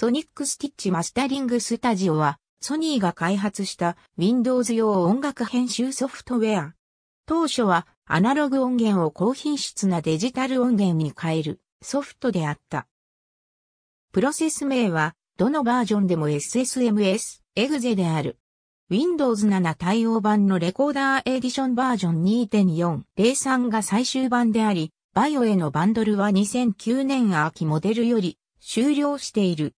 ソニックスティッチマスタリングスタジオは、ソニーが開発した Windows 用音楽編集ソフトウェア。当初はアナログ音源を高品質なデジタル音源に変えるソフトであった。プロセス名はどのバージョンでも SSMS、EXE である。Windows 7対応版のレコーダーエディションバージョン2.403が最終版であり、バイオへのバンドルは2009年秋モデルより終了している。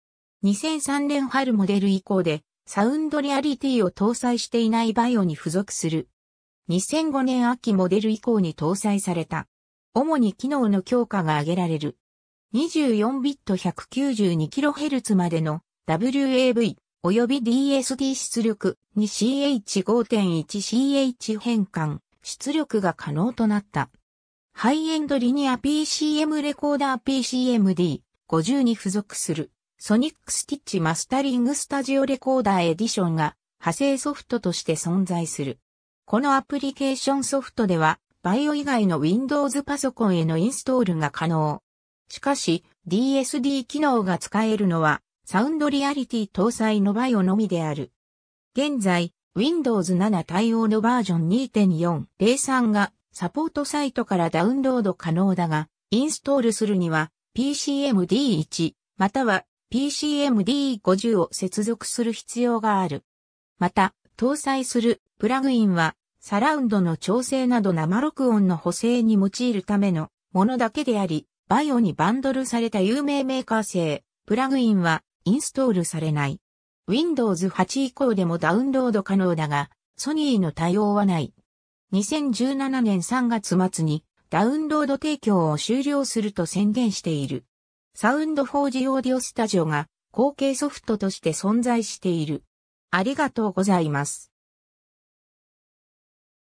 2003年春モデル以降で、サウンドリアリティを搭載していないバイオに付属する。2005年秋モデル以降に搭載された。主に機能の強化が挙げられる。24ビット 192kHz までの WAV 及び DSD 出力に CH5.1CH 変換出力が可能となった。ハイエンドリニア PCM レコーダー PCMD50 に付属する。ソニックスティッチマスタリングスタジオレコーダーエディションが派生ソフトとして存在する。このアプリケーションソフトでは、バイオ以外の Windows パソコンへのインストールが可能。しかし、DSD 機能が使えるのは、サウンドリアリティ搭載のバイオのみである。現在、Windows 7対応のバージョン2.4.03がサポートサイトからダウンロード可能だが、インストールするには PCMD1 または PCMD50 を接続する必要がある。また、搭載するプラグインは、サラウンドの調整など生録音の補正に用いるためのものだけであり、バイオにバンドルされた有名メーカー製、プラグインはインストールされない。Windows 8以降でもダウンロード可能だが、ソニーの対応はない。2017年3月末にダウンロード提供を終了すると宣言している。サウンドフォージオーディオスタジオが後継ソフトとして存在している。ありがとうございます。